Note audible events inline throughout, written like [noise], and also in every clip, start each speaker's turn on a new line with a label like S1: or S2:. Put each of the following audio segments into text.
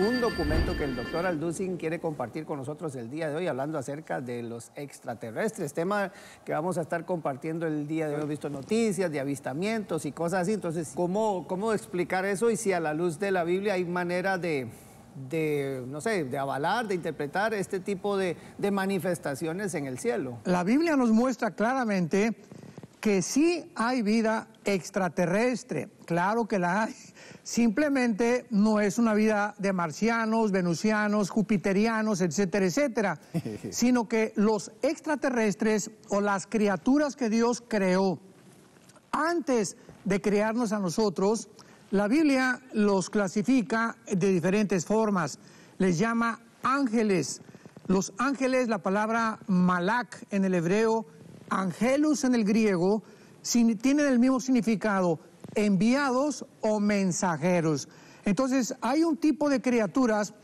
S1: un documento que el doctor Aldusin quiere compartir con nosotros el día de hoy, hablando acerca de los extraterrestres, tema que vamos a estar compartiendo el día de hoy. Hemos visto noticias de avistamientos y cosas así, entonces, ¿cómo, cómo explicar eso? Y si a la luz de la Biblia hay manera de, de, no sé, de avalar, de interpretar este tipo de, de manifestaciones en el cielo. La Biblia nos muestra claramente que sí hay vida extraterrestre, claro que la hay. Simplemente no es una vida de marcianos, venusianos, jupiterianos, etcétera, etcétera, [laughs] sino que los extraterrestres o las criaturas que Dios creó antes de crearnos a nosotros, la Biblia los clasifica de diferentes formas. Les llama ángeles. Los ángeles, la palabra malak en el hebreo, angelus en el griego, tienen el mismo significado, enviados o mensajeros. Entonces, hay un tipo de criaturas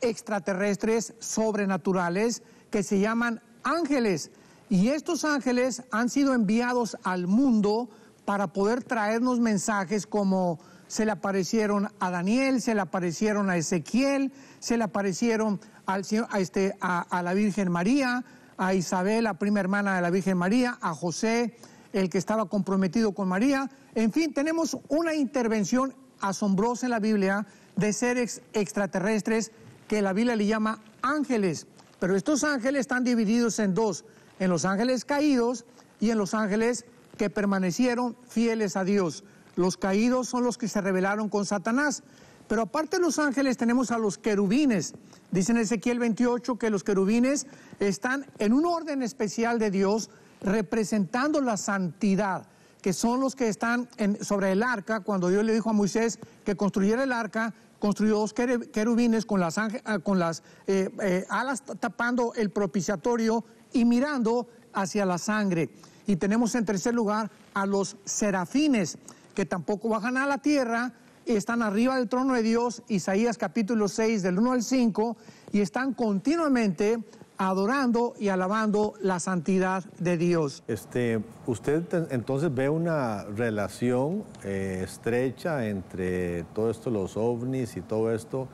S1: extraterrestres sobrenaturales que se llaman ángeles. Y estos ángeles han sido enviados al mundo para poder traernos mensajes como se le aparecieron a Daniel, se le aparecieron a Ezequiel, se le aparecieron al, a, este, a, a la Virgen María, a Isabel, la prima hermana de la Virgen María, a José, el que estaba comprometido con María. En fin, tenemos una intervención asombrosa en la Biblia de seres extraterrestres que la Biblia le llama ángeles. Pero estos ángeles están divididos en dos, en los ángeles caídos y en los ángeles que permanecieron fieles a Dios. Los caídos son los que se rebelaron con Satanás. Pero aparte de los ángeles tenemos a los querubines. Dicen Ezequiel 28 que los querubines están en un orden especial de Dios representando la santidad, que son los que están en, sobre el arca, cuando Dios le dijo a Moisés que construyera el arca, construyó dos querubines con las, ah, eh, eh, alas tapando el propiciatorio y mirando hacia la sangre. Y tenemos en tercer lugar a los serafines, que tampoco bajan a la tierra, están arriba del trono de Dios, Isaías capítulo 6 del 1 al 5, y están continuamente adorando y alabando la santidad
S2: de Dios. Este, ¿Usted entonces ve una relación eh, estrecha entre todo esto, los ovnis y todo esto,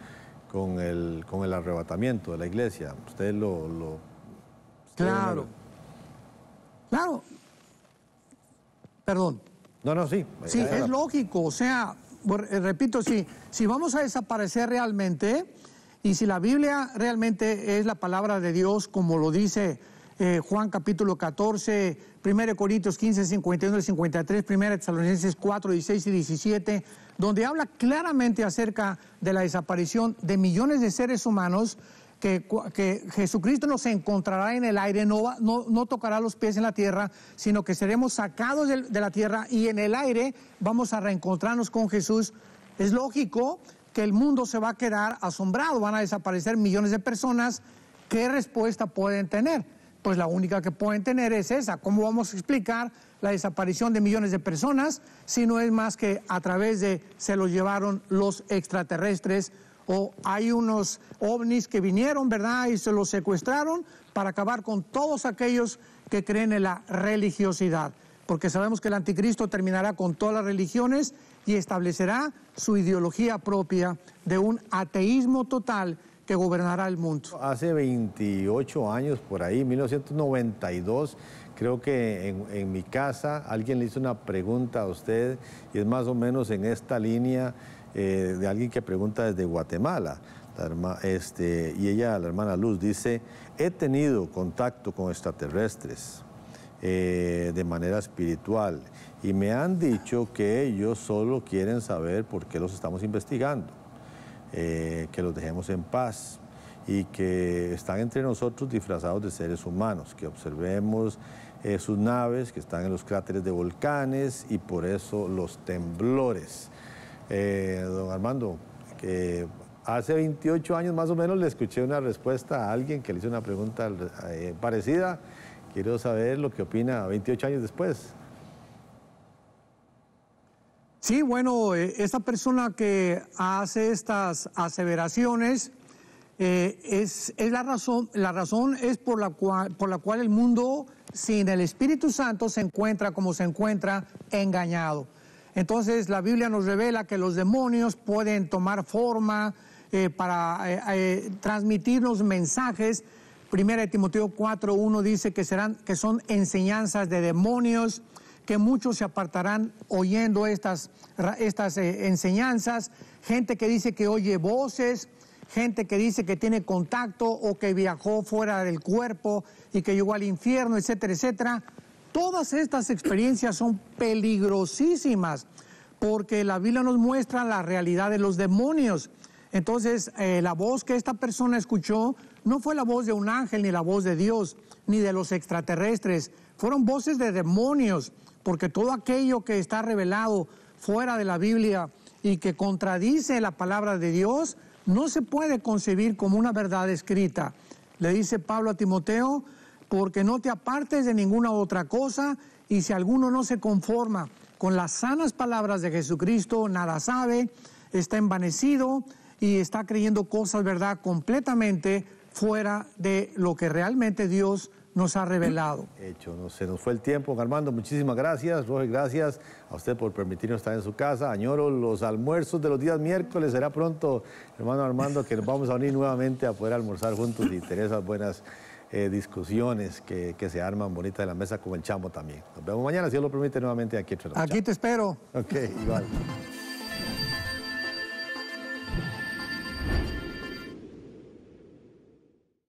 S2: con el, con el arrebatamiento de la iglesia? ¿Usted lo... claro.
S1: Claro. Perdón.
S2: No, no, sí. Sí, es
S1: lógico. O sea, eh, repito, si, si vamos a desaparecer realmente y si la Biblia realmente es la palabra de Dios, como lo dice eh, Juan capítulo 14, 1 Corintios 15, 51 y 53, 1 Tesalonicenses 4, 16 y 17, donde habla claramente acerca de la desaparición de millones de seres humanos, que, que Jesucristo nos encontrará en el aire, no, no, tocará los pies en la tierra, sino que seremos sacados de la tierra y en el aire vamos a reencontrarnos con Jesús. Es lógico que el mundo se va a quedar asombrado, van a desaparecer millones de personas, ¿qué respuesta pueden tener? Pues la única que pueden tener es esa. ¿Cómo vamos a explicar la desaparición de millones de personas si no es más que a través de se los llevaron los extraterrestres o hay unos ovnis que vinieron, ¿verdad? Y se los secuestraron para acabar con todos aquellos que creen en la religiosidad porque sabemos que el anticristo terminará con todas las religiones y establecerá su ideología propia de un ateísmo total que gobernará el
S2: mundo. Hace 28 años, por ahí, 1992, creo que en, mi casa alguien le hizo una pregunta a usted y es más o menos en esta línea eh, de alguien que pregunta desde Guatemala. Este, y ella, la hermana Luz, dice, he tenido contacto con extraterrestres. Eh, de manera espiritual. Y me han dicho que ellos solo quieren saber por qué los estamos investigando, eh, que los dejemos en paz y que están entre nosotros disfrazados de seres humanos, que observemos eh, sus naves que están en los cráteres de volcanes y por eso los temblores. don Armando, hace 28 años más o menos le escuché una respuesta a alguien que le hizo una pregunta parecida Quiero saber lo que opina 28 años después. Sí, bueno, eh,
S1: esta persona que hace estas aseveraciones eh, es, es, la razón, la razón es por la, cual, por la cual el mundo sin el Espíritu Santo se encuentra como se encuentra engañado. Entonces la Biblia nos revela que los demonios pueden tomar forma eh, para transmitirnos mensajes Primera de Timoteo 4.1 dice que, serán, que son enseñanzas de demonios, que muchos se apartarán oyendo estas, estas eh, enseñanzas, gente que dice que oye voces, gente que dice que tiene contacto o que viajó fuera del cuerpo y que llegó al infierno, etcétera, etcétera. Todas estas experiencias son peligrosísimas porque la Biblia nos muestra la realidad de los demonios entonces, eh, la voz que esta persona escuchó no fue la voz de un ángel, ni la voz de Dios, ni de los extraterrestres, fueron voces de demonios, porque todo aquello que está revelado fuera de la Biblia y que contradice la palabra de Dios, no se puede concebir como una verdad escrita. Le dice Pablo a Timoteo, porque no te apartes de ninguna otra cosa, y si alguno no se conforma con las sanas palabras de Jesucristo, nada sabe, está envanecido, y está creyendo cosas, ¿verdad?, completamente fuera de lo que realmente Dios nos ha revelado.
S2: Hecho, se nos fue el tiempo, Armando. Muchísimas gracias, Roger, gracias a usted por permitirnos estar en su casa. Añoro los almuerzos de los días miércoles. Será pronto, hermano Armando, que nos vamos a unir nuevamente a poder almorzar juntos y tener esas buenas eh, discusiones que, se arman bonitas en la mesa, como el chamo también. Nos vemos mañana, si Dios lo permite, nuevamente aquí. Aquí te espero. Ok, igual.